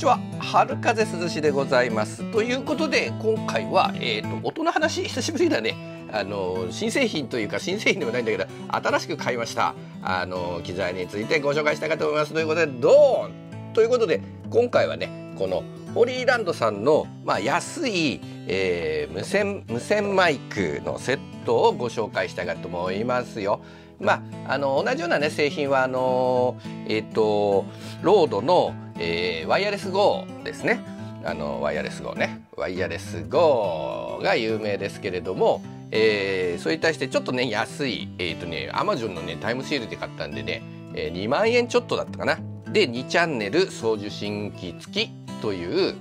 ちは春風涼しでございますということで今回は、えーと、音の話久しぶりだねあの新製品というか新製品でもないんだけど新しく買いましたあの機材についてご紹介したいかと思いますということでドーンということで今回はねこのホリーランドさんの、まあ、安い、えー、無線無線マイクのセットをご紹介したいかと思いますよ。まあ、あの同じような、ね、製品はあの、えーとロードのえー、ワイヤレス GO ですねあのワイヤレス GO ねワイヤレス GO が有名ですけれども、えー、それに対してちょっとね安いえっ、ー、とね Amazon のねタイムシールで買ったんでね、えー、2万円ちょっとだったかなで2チャンネル送受信機付きという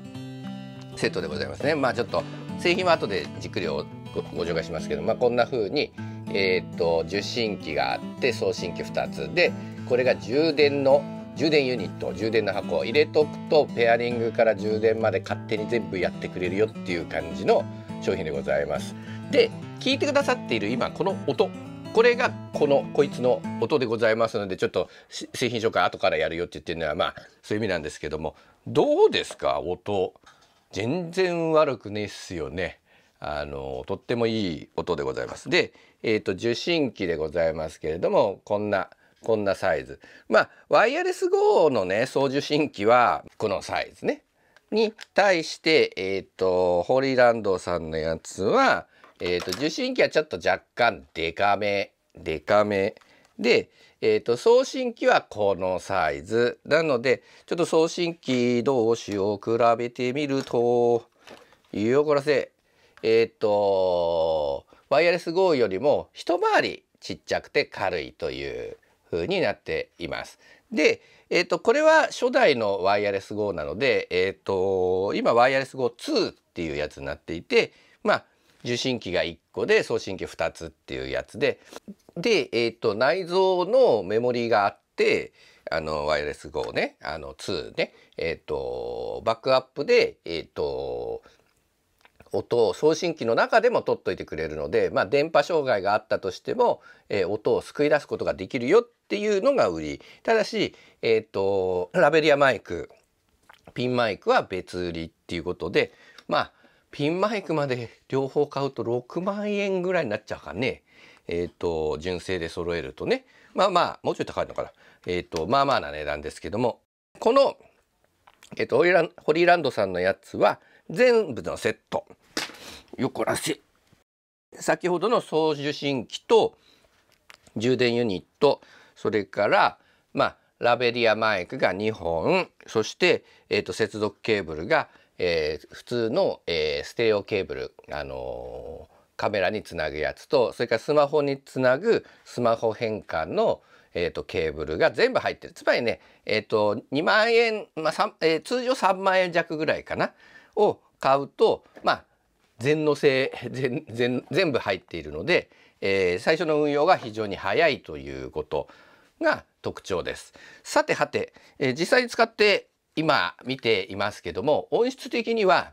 セットでございますねまあちょっと製品は後でじっくりごご紹介しますけど、まあ、こんな風にえっ、ー、と受信機があって送信機2つでこれが充電の充電ユニット充電の箱を入れとくとペアリングから充電まで勝手に全部やってくれるよっていう感じの商品でございますで聞いてくださっている今この音これがこのこいつの音でございますのでちょっと製品紹介後からやるよって言ってるのはまあそういう意味なんですけどもどうですか音全然悪くねえっすよねあのとってもいい音でございますで、えーと受信機でございますけれどもこんなこんなサイズ。まあ、ワイヤレス GO のね、送受信機は、このサイズね。に対して、えっ、ー、と、ホーリーランドさんのやつは、えっ、ー、と、受信機はちょっと若干デカめ、デカめ。で、えっ、ー、と、送信機はこのサイズ。なので、ちょっと送信機同士を比べてみると、よこ怒らせ。えっ、と、ワイヤレス GO よりも一回りちっちゃくて軽いという風になっています。で、えーと、これは初代のワイヤレス GO なので、えーと、今ワイヤレス GO2 っていうやつになっていて、まあ、受信機が1個で送信機2つっていうやつでで、えーと、内蔵のメモリがあってあのワイヤレス GO ねあの2ね、えー、とバックアップで、えー、と音を送信機の中でも取っといてくれるので、まあ、電波障害があったとしても、えー、音を救い出すことができるよっていうのが売りただし、えーと、ラベリアマイクピンマイクは別売りっていうことでまあピンマイクまで両方買うと6万円ぐらいになっちゃうかね。えっ、ー、と、純正で揃えるとね。まあまあ、もうちょい高いのかな。えっ、ー、と、まあまあな値段ですけども、この、えー、と、ホリーランドさんのやつは、全部のセット横らせ先ほどの送受信機と充電ユニットそれからまあラベリアマイクが2本そして、えーと、接続ケーブルが、えー、普通の、えー、ステレオケーブル、あのー、カメラにつなぐやつとそれからスマホにつなぐスマホ変換の、えーと、ケーブルが全部入ってるつまりね、えーと、と2万円、まあえー、通常3万円弱ぐらいかなを買うと、まあ、全の性全全全部入っているので、えー、最初の運用が非常に早いということが特徴です。さてはて、えー、実際に使って今見ていますけども音質的には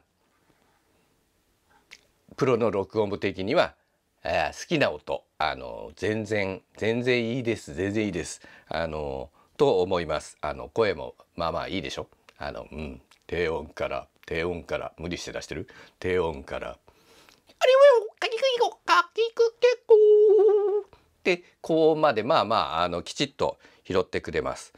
プロの録音部的には、えー、好きな音あの全然全然いいです全然いいですあのと思いますあの声もまあまあいいでしょあのうん低音から低音から無理して出してる低音から「あれはかきくきこかきくけこ」ってこうまでまあまああのきちっと拾ってくれます。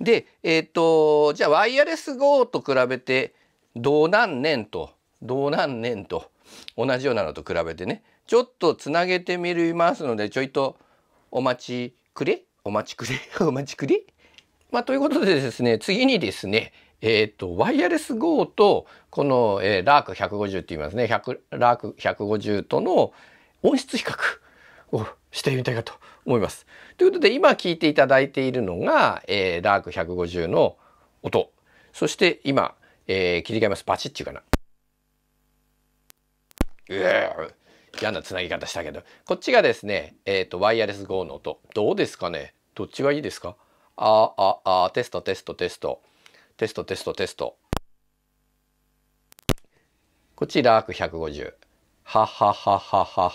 でえっ、ー、とじゃあワイヤレス GO と比べてどうなんねんとどうなんねんと同じようなのと比べてねちょっとつなげてみますのでちょいとお待ちくれお待ちくれ お待ちくれまあということでですね次にですねえっ、ー、と、ワイヤレス GO と、この、えー、ラーク150って言いますね。100ラーク150との音質比較をしてみたいかと思います。ということで、今聞いていただいているのが、えー、ラーク150の音。そして今、えー、切り替えます。バチッチゅうかな。うえ嫌なつなぎ方したけど。こっちがですね、えっ、ー、と、ワイヤレス GO の音。どうですかねどっちがいいですかああ、ああテストテストテスト。テストテストテスト。こちら、ク150。はははははは。は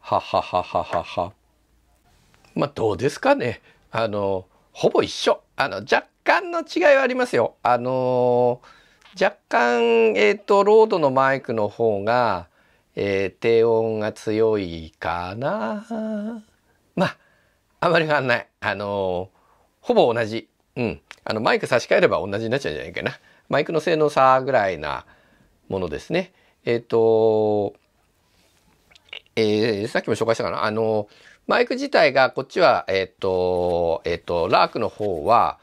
ははははは。まあ、どうですかね。あの、ほぼ一緒。あの、若干の違いはありますよ。あの若干、えっ、ー、と、ロードのマイクの方が、えー、低音が強いかな。まあ、あまり変わんない。あのほぼ同じうん、あのマイク差し替えれば同じになっちゃうんじゃないかな。マイクの性能差ぐらいなものですね。えっ、ー、と、えー、さっきも紹介したかな。あの、マイク自体がこっちは、えっ、ー、と、えっ、と、ラークの方は、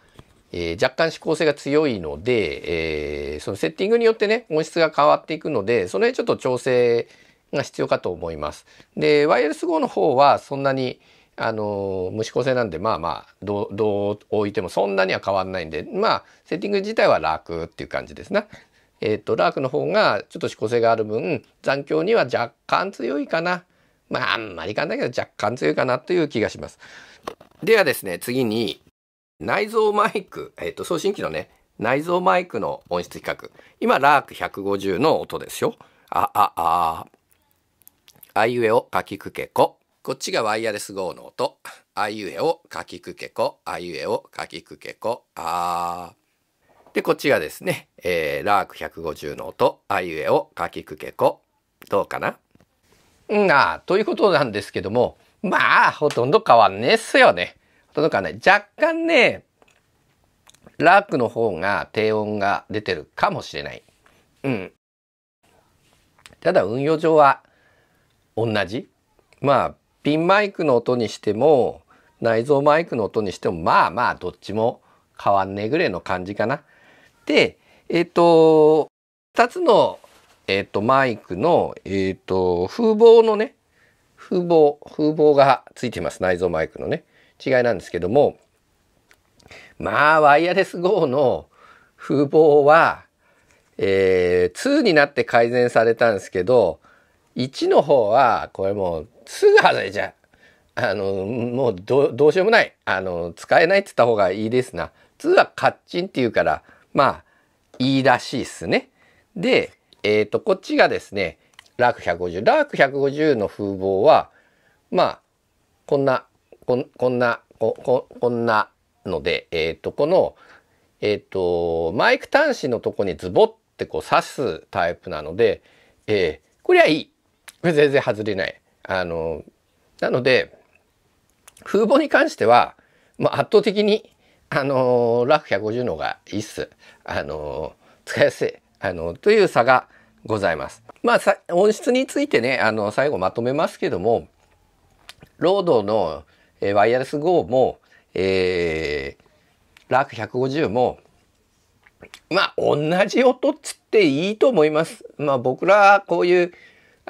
えー、若干指向性が強いので、えー、そのセッティングによってね、音質が変わっていくので、その辺ちょっと調整が必要かと思います。で、ワイヤレス号の方はそんなに、あの無指向性なんでまあまあどうどう置いてもそんなには変わんないんでまあセッティング自体は楽っていう感じですな。えっ、ー、とラークの方がちょっと指向性がある分残響には若干強いかなまああんまりいかないけど若干強いかなという気がします。ではですね次に内蔵マイク、えっ、ー、と送信機のね内蔵マイクの音質比較今ラーク150の音ですよ。ああああいうえおかきくけここっちがワイヤレス号の音。あいうえをかきくけこ、あいうえをかきくけこ、あで、こっちがですね、えー、ラーク150の音、あいうえをかきくけこ。どうかなうん、あということなんですけども、まあ、ほとんど変わんねえっすよね。ほとんど変わんない。若干ね、ラークの方が低音が出てるかもしれない。うん。ただ運用上は同じ。まあピンマイクの音にしても内蔵マイクの音にしてもまあまあどっちも変わんねぐらいの感じかな。でえっ、ー、と二つの、えーと、マイクの、えーと、と風防のね風防風防がついてます内蔵マイクのね違いなんですけどもまあワイヤレス GO の風防は、えー、2になって改善されたんですけど1の方はこれもうすぐ外れちゃう。あのもうどうしようもないあの使えないって言った方がいいですな2はカッチンっていうからまあいいらしいっすねでえっ、ー、とこっちがですねラーク150ラーク150の風貌はまあこんなこんこんなここんなのでえっ、ー、とこのえっ、ー、とマイク端子のとこにズボってこう刺すタイプなので、えー、これはいい全然外れない。あの、なので、風貌に関しては、圧倒的に、あのラフ150の方がいいっす。あの使いやすい。あのという差がございます。まあ、さ音質についてね、あの、最後まとめますけども、ロードの、えワイヤレス GO も、えー、ラフク150も、まあ、同じ音っつっていいと思います。まあ、僕ら、こういう、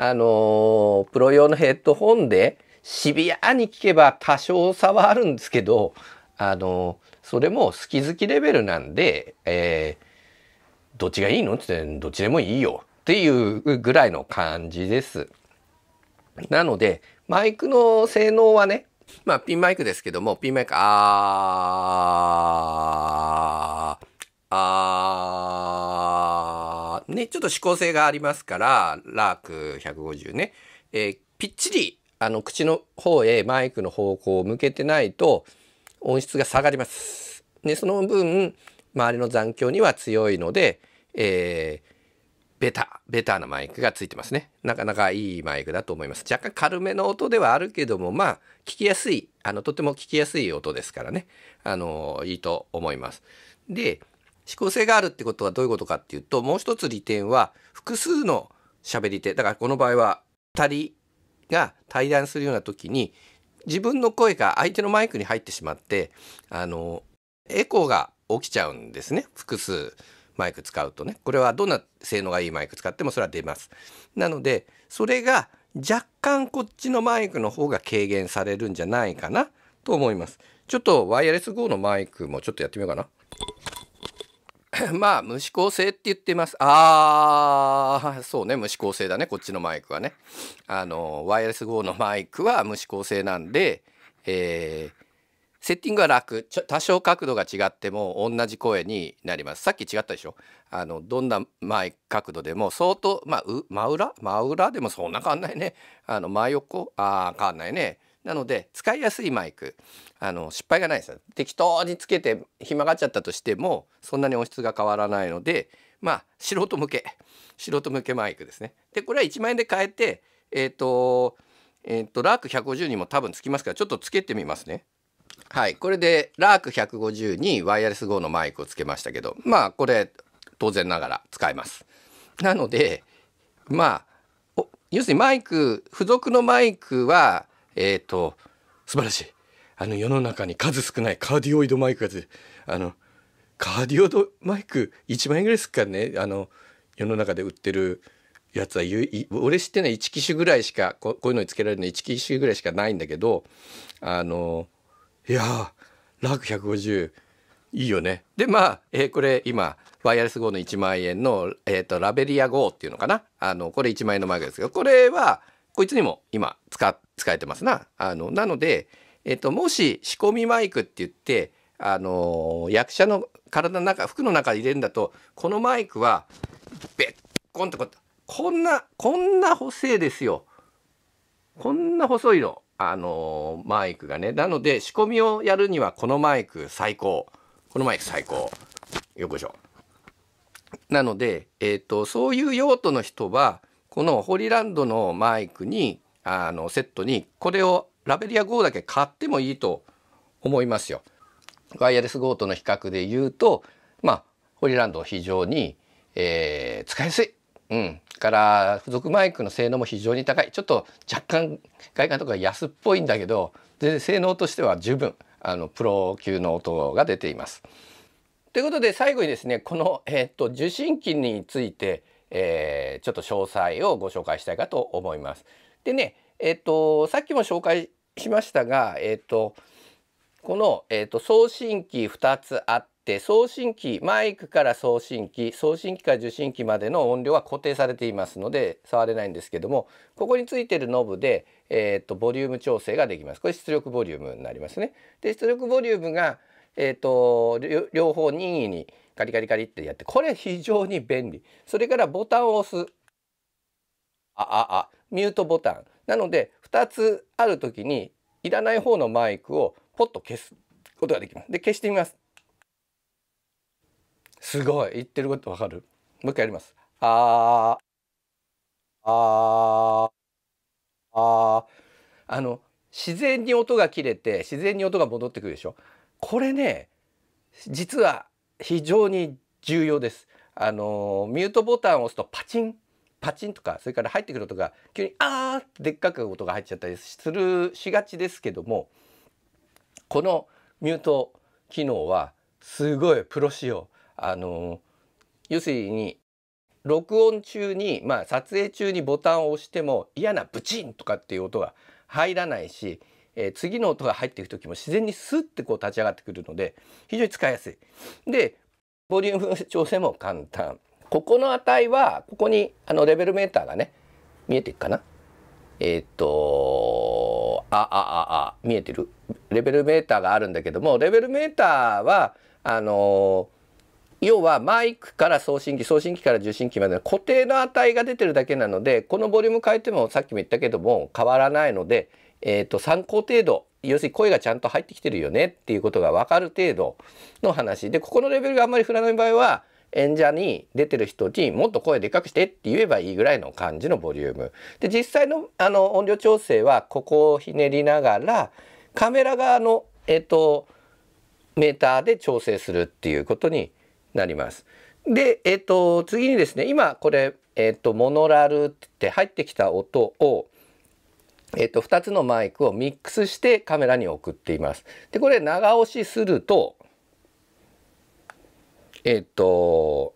あのプロ用のヘッドホンでシビアに聞けば多少差はあるんですけど、あのそれも好き好きレベルなんで、えー、どっちがいいのってどっちでもいいよっていうぐらいの感じです。なので、マイクの性能はね、まあ、ピンマイクですけども、ピンマイク、あー、あー、ね、ちょっと指向性がありますから、ラーク150ね、えー、ぴっちり、あの、口の方へマイクの方向を向けてないと、音質が下がります。で、その分、周りの残響には強いので、えー、ベタ、ベタなマイクがついてますね。なかなかいいマイクだと思います。若干軽めの音ではあるけども、まあ、聞きやすい、あの、とても聞きやすい音ですからね、あの、いいと思います。で、指向性があるってことはどういうことかっていうと、もう一つ利点は、複数の喋り手、だからこの場合は、2人が対談するような時に、自分の声が相手のマイクに入ってしまって、あの、エコーが起きちゃうんですね。複数マイク使うとね。これはどんな性能がいいマイク使ってもそれは出ます。なので、それが若干こっちのマイクの方が軽減されるんじゃないかなと思います。ちょっとワイヤレス GO のマイクもちょっとやってみようかな。まあ、無指向性って言ってます。ああ、そうね、無指向性だね、こっちのマイクはね。あの、ワイヤレス GO のマイクは無指向性なんで、えー、セッティングは楽ちょ多少角度が違っても同じ声になりますさっき違ったでしょあのどんな前角度でも相当まあ真裏真裏でもそんな変わんないねあの真横ああ変わんないねなので使いやすいマイクあの失敗がないです適当につけて暇がっちゃったとしてもそんなに音質が変わらないのでまあ素人向け素人向けマイクですね。でこれは1万円で買えてえっ、ー、とえっ、ー、とラーク150にも多分つきますからちょっとつけてみますね。はいこれでラーク150にワイヤレス GO のマイクをつけましたけどまあこれ当然ながら使えます。なのでまあ要するにマイク付属のマイクはえっ、ー、と、素晴らしい。あの世の中に数少ないカーディオイドマイクがあの、カーディオドマイク1万円ぐらいですかね。あの、世の中で売ってるやつは、俺知ってない1機種ぐらいしか、こういうのにつけられるの1機種ぐらいしかないんだけど、あの、いやラーク150、いいよね。で、まあ、えー、これ今、ワイヤレス GO の1万円の、えっ、ー、と、ラベリア GO っていうのかな。あの、これ1万円のマイクですけど、これは、こいつにも今使っ使えてますな。あの、なので、えっと、もし仕込みマイクって言って、あのー、役者の体の中、服の中に入れるんだと、このマイクは、べっこんってこ、こんな、こんな補正ですよ。こんな細いの。あのー、マイクがね。なので、仕込みをやるには、このマイク最高。このマイク最高。よこしょ。なので、えっ、ー、と、そういう用途の人は、このホリランドのマイクにあのセットにこれをラベリア GO だけ買ってもいいと思いますよ。ワイヤレス GO との比較で言うとまあホリランド非常に、えー、使いやすい。うん、から付属マイクの性能も非常に高いちょっと若干外観とか安っぽいんだけど全然性能としては十分あのプロ級の音が出ています。ということで最後にですねこの、えーと、受信機について、えー、ちょっと詳細をご紹介したいかと思います。でねえっとさっきも紹介しましたがえっとこの、えっと、送信機2つあって送信機マイクから送信機送信機から受信機までの音量は固定されていますので触れないんですけどもここについてるノブで、えっと、ボリューム調整ができますこれ出力ボリュームになりますね。で出力ボリュームが、えっと、両方任意にカリカリカリってやってこれ非常に便利それからボタンを押すあああミュートボタンなので2つある時にいらない方のマイクをポッと消すことができます。で消してみます。すごい言ってることわかるもう一回やります。あーあーああの自然に音が切れて自然に音が戻ってくるでしょ。これね実は非常に重要です。あのミュートボタンを押すとパチンパチンとかそれから入ってくる音が急に「あー」ってでっかく音が入っちゃったりするしがちですけどもこのミュート機能はすごいプロ仕様。あの要するに録音中に、まあ、撮影中にボタンを押しても嫌なブチンとかっていう音が入らないし、えー、次の音が入っていく時も自然にスッてこう立ち上がってくるので非常に使いやすい。でボリューム調整も簡単。ここの値はここにあのレベルメーターがね見えていくかなえー、っとああああ見えてるレベルメーターがあるんだけどもレベルメーターはあの要はマイクから送信機送信機から受信機までの固定の値が出てるだけなのでこのボリューム変えてもさっきも言ったけども変わらないので、えー、と参考程度要するに声がちゃんと入ってきてるよねっていうことが分かる程度の話でここのレベルがあんまり振らない場合は演者に出てる人にもっと声でかくしてって言えばいいぐらいの感じのボリュームで実際のあの音量調整はここをひねりながらカメラ側の、えっと、メーターで調整するっていうことになります。で、えっと、次にですね今これ、えっと、モノラルって入ってきた音をえっと、2つのマイクをミックスしてカメラに送っています。でこれ長押しするとえっ、と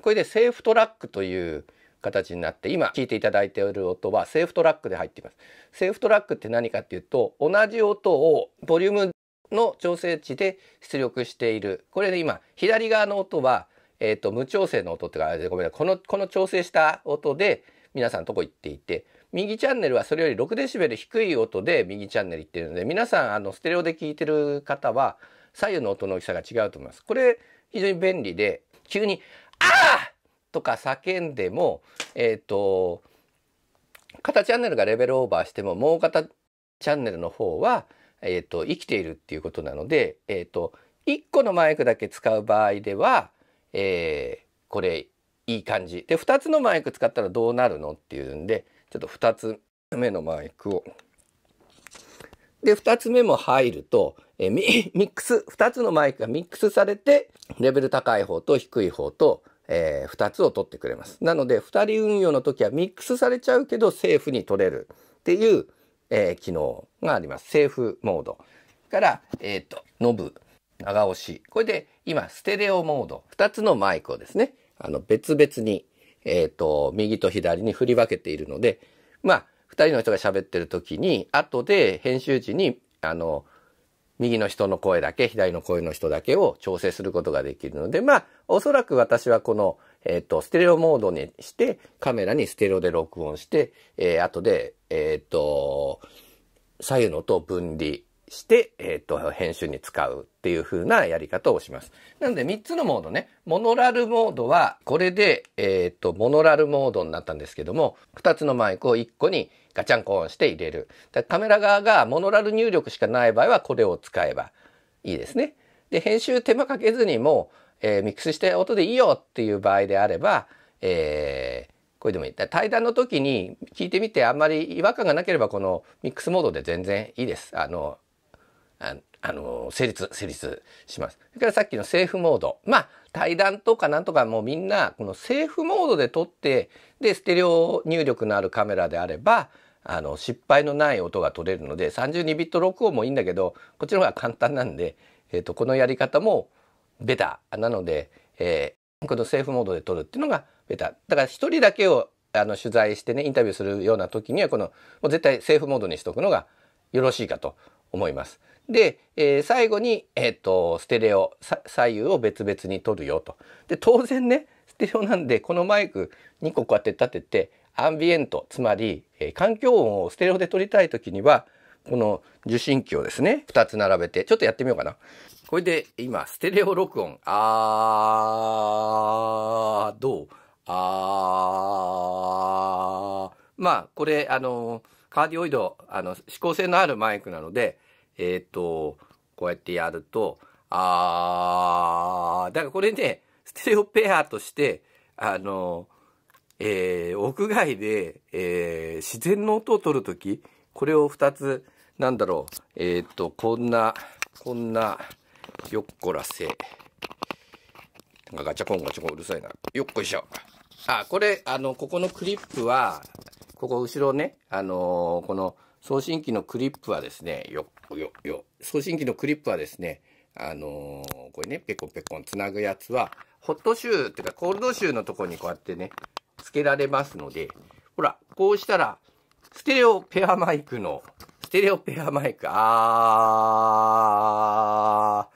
これでセーフトラックという形になって今聞いていただいている音はセーフトラックで入っています。セーフトラックって何かっていうと同じ音をボリュームの調整値で出力している。これで今左側の音はえっ、と無調整の音っていうかごめんなさいこのこの調整した音で皆さんとこ行っていて右チャンネルはそれより6デシベル低い音で右チャンネル行ってるので皆さんあのステレオで聞いてる方は左右の音の大きさが違うと思います。これ非常に便利で、急に、ああとか叫んでも、えっ、ー、と、片チャンネルがレベルオーバーしても、もう片チャンネルの方は、えっ、ー、と、生きているっていうことなので、えっ、ー、と、1個のマイクだけ使う場合では、えー、これ、いい感じ。で、2つのマイク使ったらどうなるのっていうんで、ちょっと2つ目のマイクをで、二つ目も入ると、え ミックス、二つのマイクがミックスされて、レベル高い方と低い方と、えー、つを取ってくれます。なので、二人運用の時はミックスされちゃうけど、セーフに取れるっていう、えー、機能があります。セーフモード。から、えっ、ー、と、ノブ、長押し。これで、今、ステレオモード。二つのマイクをですね、あの、別々に、えっ、ー、と、右と左に振り分けているので、まあ、2人の人が喋ってる時に、後で編集時に、あの、右の人の声だけ、左の声の人だけを調整することができるので、まあ、おそらく私はこの、えっ、ー、と、ステレオモードにして、カメラにステレオで録音して、えー、後で、えっ、ー、と、左右の音を分離、して、えっ、ー、と、編集に使うっていう風なやり方をします。なので3つのモードね、モノラルモードは、これで、えっ、ー、と、モノラルモードになったんですけども、2つのマイクを1個にガチャンコンして入れる。だカメラ側がモノラル入力しかない場合は、これを使えばいいですね。で、編集手間かけずにもえー、ミックスして音でいいよっていう場合であれば、えー、これでもいい。対談の時に聞いてみてあんまり違和感がなければこのミックスモードで全然いいです。あの、あの成立成立します。それからさっきのセーフモードまあ対談とかなんとかもうみんなこのセーフモードで撮ってでステレオ入力のあるカメラであればあの失敗のない音が取れるので32ビット録音もいいんだけどこっちの方が簡単なんで、えーと、このやり方もベタなので、えー、このセーフモードで撮るっていうのがベタだから1人だけをあの取材してねインタビューするような時にはこのもう絶対セーフモードにしとくのがよろしいかと思います。で、えー、最後に、えっ、ー、と、ステレオ、左右を別々に撮るよと。で、当然ね、ステレオなんで、このマイク2個こうやって立てて、アンビエント、つまり、えー、環境音をステレオで撮りたい時には、この受信機をですね、2つ並べて、ちょっとやってみようかな。これで、今、ステレオ録音。あー、どうあー。まあ、これ、あの、カーディオイド、あの、指向性のあるマイクなので、えっ、ー、と、こうやってやると、あー、だからこれね、ステレオペアとして、あの、えー、屋外で、えー、自然の音を取るとき、これを2つ、なんだろう、えっ、ー、と、こんな、こんな、よっこらせ。なんかガチャコンガチャコンうるさいな。よっこいしょ。あ、これ、あの、ここのクリップは、ここ後ろね、あのー、この、送信機のクリップはですね、よ、よ、よ、送信機のクリップはですね、あのー、これね、ペコペコンつなぐやつは、ホットシューっていうか、コールドシューのとこにこうやってね、付けられますので、ほら、こうしたら、ステレオペアマイクの、ステレオペアマイク、あ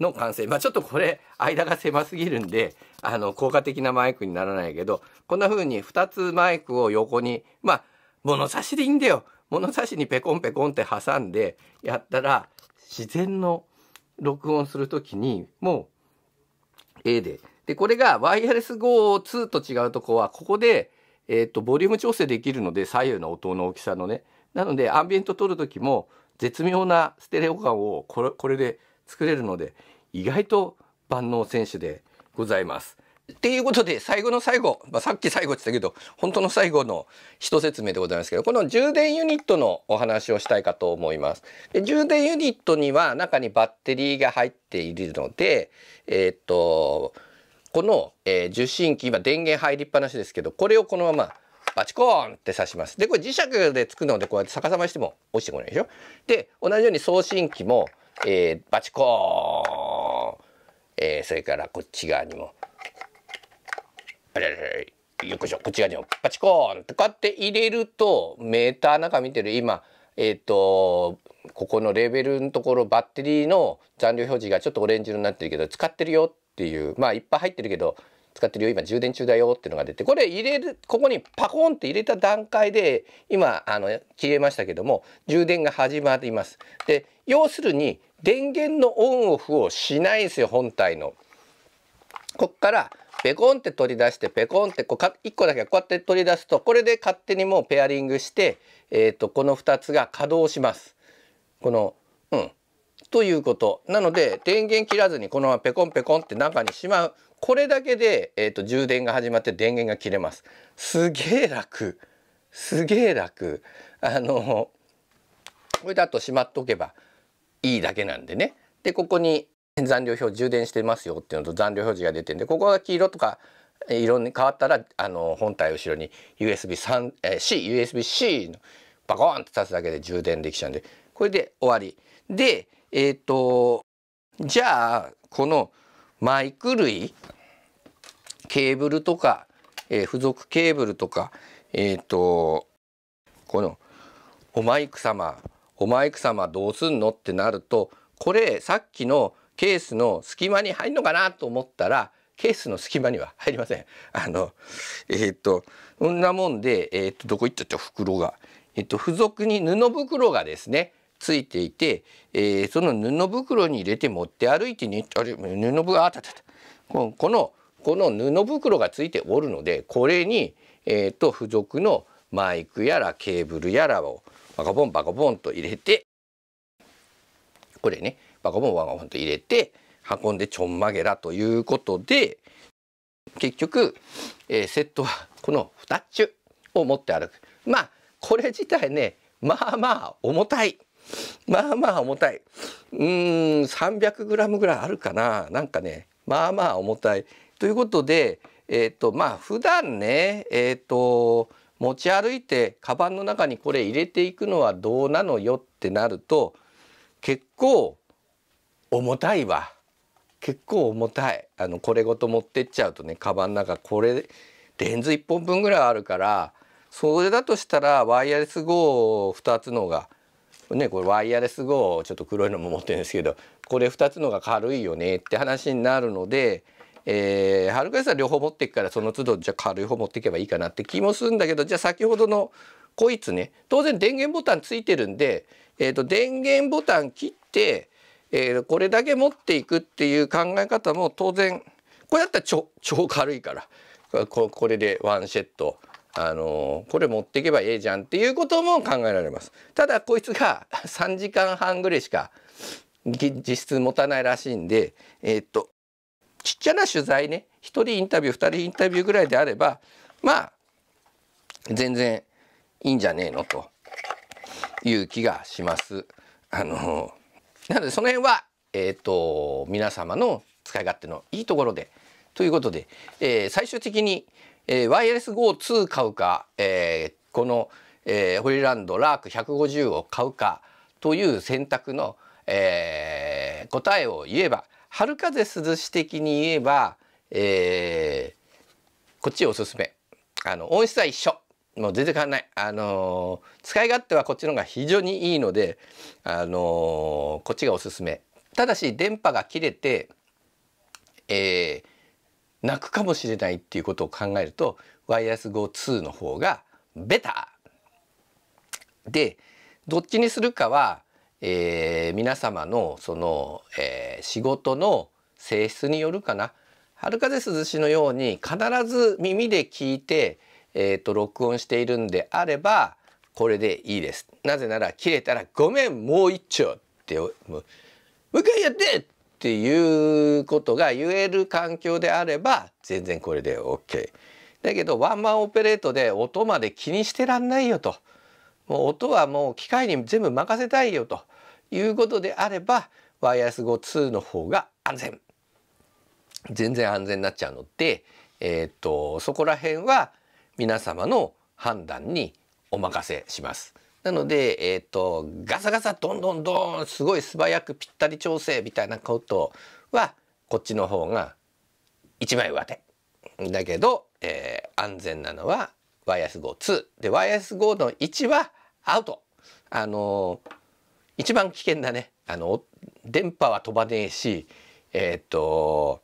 ーの完成。まあ、ちょっとこれ、間が狭すぎるんで、あの、効果的なマイクにならないけど、こんな風に2つマイクを横に、まあ、物差しでいいんだよ。物差しにペコンペコンって挟んでやったら自然の録音する時にもう A で。でこれがワイヤレス GO2 と違うとこはここで、えーと、ボリューム調整できるので左右の音の大きさのね。なのでアンビエント撮る時も絶妙なステレオ感をこれこれで作れるので意外と万能選手でございます。っていうことで最後の最後、まあ、さっき最後って言ったけど本当の最後の一説明でございますけどこの充電ユニットのお話をしたいかと思います。で充電ユニットには中にバッテリーが入っているのでえー、っとこの、えー、受信機今電源入りっぱなしですけどこれをこのままバチコーンって刺します。でこれ磁石でつくのでこうやって逆さまにしても落ちてこないでしょ。で同じように送信機も、えー、バチコーン、えそれからこっち側にも。パリパリよくしょこっち側にもパチコーンってこうやって入れるとメーターなん見てる今えっ、ー、とここのレベルのところバッテリーの残量表示がちょっとオレンジ色になってるけど使ってるよっていうまあいっぱい入ってるけど使ってるよ今充電中だよっていうのが出てこれ入れるここにパコンって入れた段階で今あの消えましたけども充電が始まります。で要するに電源のオンオフをしないんですよ本体の。こっからペコンって取り出してペコンってこうか1個だけこうやって取り出すとこれで勝手にもうペアリングして、えーと、この2つが稼働します。この、うん、ということなので電源切らずにこのままペコンペコンって中にしまうこれだけで、えーと充電が始まって電源が切れます。すげえ楽すげえ楽あのこれだとしまっとけばいいだけなんでね。でここに残量表充電してますよっていうのと残量表示が出てんでここが黄色とか色に変わったらあの本体後ろに USB3C、えー、USB-C のバコーンって立つだけで充電できちゃうんでこれで終わり。でえっ、ー、とじゃあこのマイク類ケーブルとか、えー、付属ケーブルとかえっ、ー、とこのおマイク様おマイク様どうすんのってなるとこれさっきのケースの隙間に入るのかなと思ったらケースの隙間には入りません。あのえー、っとこんなもんで、えー、っとどこ行ったって袋が、えー、っと付属に布袋がですねついていて、えその布袋に入れて持って歩いてねあれ布があったったこのこの布袋がついておるのでこれに、えー、と付属のマイクやらケーブルやらをバカボンバカボンと入れてこれねバコボンワンワフォンと入れて運んでちょんまげらということで結局、えー、セットはこの2つを持って歩くまあこれ自体ねまあまあ重たいまあまあ重たいうん 300g ぐらいあるかななんかねまあまあ重たいということでえっ、ー、とまあ普段ねえっ、ー、と持ち歩いてカバンの中にこれ入れていくのはどうなのよってなると結構重たいわ結構重たいあのこれごと持ってっちゃうとねカバンの中これレンズ1本分ぐらいあるからそれだとしたらワイヤレス GO2 つのがねこれワイヤレス GO ちょっと黒いのも持ってるんですけどこれ2つのが軽いよねって話になるので。えー、春さん両方持っていくからその都度じゃ軽い方持っていけばいいかなって気もするんだけどじゃあ先ほどのこいつね当然電源ボタンついてるんで、えー、と電源ボタン切ってえー、これだけ持っていくっていう考え方も当然これだったら超軽いからこれでワンシェット、あのー、これ持っていけばええじゃんっていうことも考えられます。ただこいつが3 時間半ぐらいしか実質持たないらしいんで、えー、っとちっちゃな取材ね1人インタビュー2人インタビューぐらいであればまあ全然いいんじゃねえのという気がします。あのーなのでその辺は、えっ、ー、と、皆様の使い勝手のいいところで、ということで、えー、最終的に、えー、ワイヤレス GO2 買うか、えー、この、えー、ホリランドラーク150を買うかという選択の、えー、答えを言えば春風涼し的に言えば、えー、こっちおすすめあの音質は一緒もう全然変わんない。あのー、使い勝手はこっちの方が非常にいいので、あのー、こっちがおすすめ。ただし電波が切れて、えー、泣くかもしれないっていうことを考えると、ワイヤス GO2 の方がベターで、どっちにするかは、えー、皆様のその、えー、仕事の性質によるかな。春風涼しのように必ず耳で聞いて、えっ、ー、と、録音しているんであれば、これでいいです。なぜなら、切れたら、ごめん、もう一丁って、もう、もう一回やってっていうことが言える環境であれば、全然これで OK。だけど、ワンマンオペレートで音まで気にしてらんないよと。もう音はもう機械に全部任せたいよということであれば、ワイヤス GO2 の方が安全。全然安全になっちゃうので、えー、っと、そこら辺は、皆様の判断にお任せします。なので、えっ、ー、と、ガサガサどんどんどんすごい素早くぴったり調整みたいなことはこっちの方が一枚上手。だけど、えー、安全なのは YS52 で YS5 の1はアウト。あのー、一番危険だね。あの電波は飛ばねえし、えっ、ー、と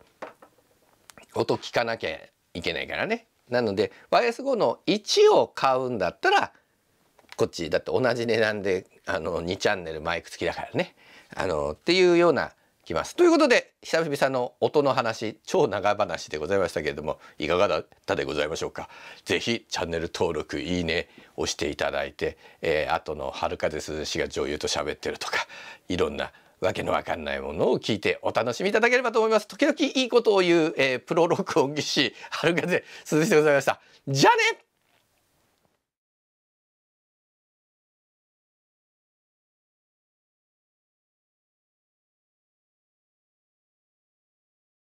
音聞かなきゃいけないからね。なので YS5 の1を買うんだったらこっちだって同じ値段であの2チャンネルマイク付きだからねあのっていうようなきます。ということで久々の音の話超長話でございましたけれどもいかがだったでございましょうか。是非チャンネル登録いいね押していただいて、えー、との春風涼しが女優と喋ってるとかいろんなわけのわかんないものを聞いてお楽しみいただければと思います。時々いいことを言う、えー、プロ録音技師、春風、鈴木でございました。じゃあね